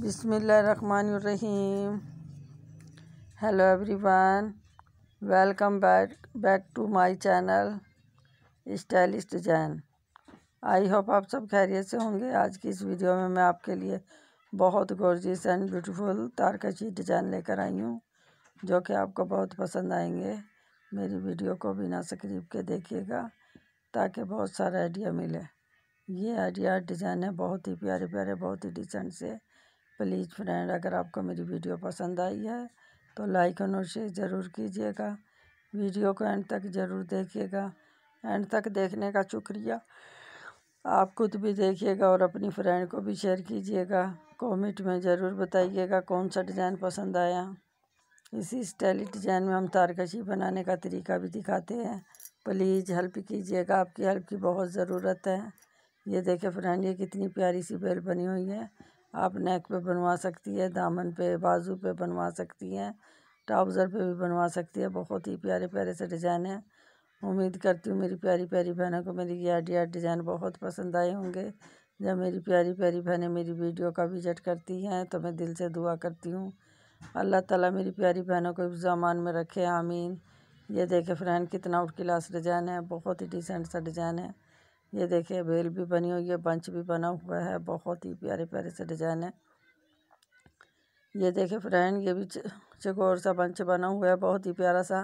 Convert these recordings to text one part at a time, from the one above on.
बिसमीम hello everyone welcome back back to my channel stylish design I hope आप सब खैरियत से होंगे आज की इस वीडियो में मैं आपके लिए बहुत गोर्जियस एंड ब्यूटीफुल तारकशी डिजाइन लेकर आई हूँ जो कि आपको बहुत पसंद आएंगे मेरी वीडियो को बिना सक्रीब के देखिएगा ताकि बहुत सारा आइडिया मिले ये आइडिया डिज़ाइन है बहुत ही प्यारे प्यारे बहुत ही डिसेंट से प्लीज़ फ्रेंड अगर आपको मेरी वीडियो पसंद आई है तो लाइक और शेयर ज़रूर कीजिएगा वीडियो को एंड तक ज़रूर देखिएगा एंड तक देखने का शुक्रिया आप खुद भी देखिएगा और अपनी फ्रेंड को भी शेयर कीजिएगा कमेंट में ज़रूर बताइएगा कौन सा डिज़ाइन पसंद आया इसी स्टाइल डिज़ाइन में हम तारकशी बनाने का तरीका भी दिखाते हैं प्लीज़ हेल्प कीजिएगा आपकी हेल्प की बहुत ज़रूरत है ये देखें फ्रेंड ये कितनी प्यारी सी बेल बनी हुई है आप नेक पे बनवा सकती है दामन पे बाजू पे बनवा सकती हैं ट्राउज़र पे भी बनवा सकती है बहुत ही प्यारे प्यारे से डिज़ाइन है उम्मीद करती हूँ मेरी प्यारी प्यारी बहनों को मेरी ये आइडिया डिज़ाइन बहुत पसंद आए होंगे जब मेरी प्यारी प्यारी बहनें मेरी वीडियो का विजिट करती हैं तो मैं दिल से दुआ करती हूँ अल्लाह ताला मेरी प्यारी बहनों को जमान में रखे आमीन ये देखे फ्रेंड कितना आउट क्लास डिज़ाइन है बहुत ही डिसेंट सा डिज़ाइन है ये देखिए बेल भी बनी हुई है बंच भी बना हुआ है बहुत ही प्यारे प्यारे से डिजाइन है ये देखिए फ्रेंड ये भी चकोर सा बंच बना हुआ है बहुत ही प्यारा सा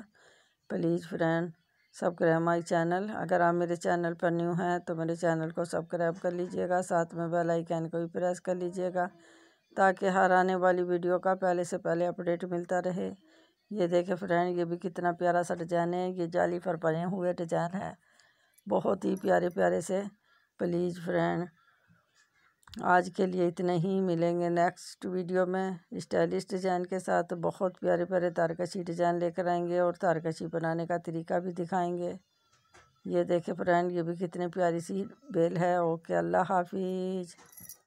please friend subscribe my channel अगर आप मेरे चैनल पर न्यू हैं तो मेरे चैनल को सब्सक्राइब कर लीजिएगा साथ में बेल आइकन को भी प्रेस कर लीजिएगा ताकि हर आने वाली वीडियो का पहले से पहले अपडेट मिलता रहे ये देखें फ्रेंड ये भी कितना प्यारा सा डिजाइन है ये जाली पर बने हुए डिजाइन है बहुत ही प्यारे प्यारे से प्लीज़ फ्रेंड आज के लिए इतने ही मिलेंगे नेक्स्ट वीडियो में स्टाइलिश डिज़ाइन के साथ बहुत प्यारे प्यारे तारकशी डिज़ाइन लेकर आएंगे और तारकशी बनाने का तरीका भी दिखाएंगे ये देखें फ्रेंड ये भी कितनी प्यारी सी बेल है ओके अल्लाह हाफिज़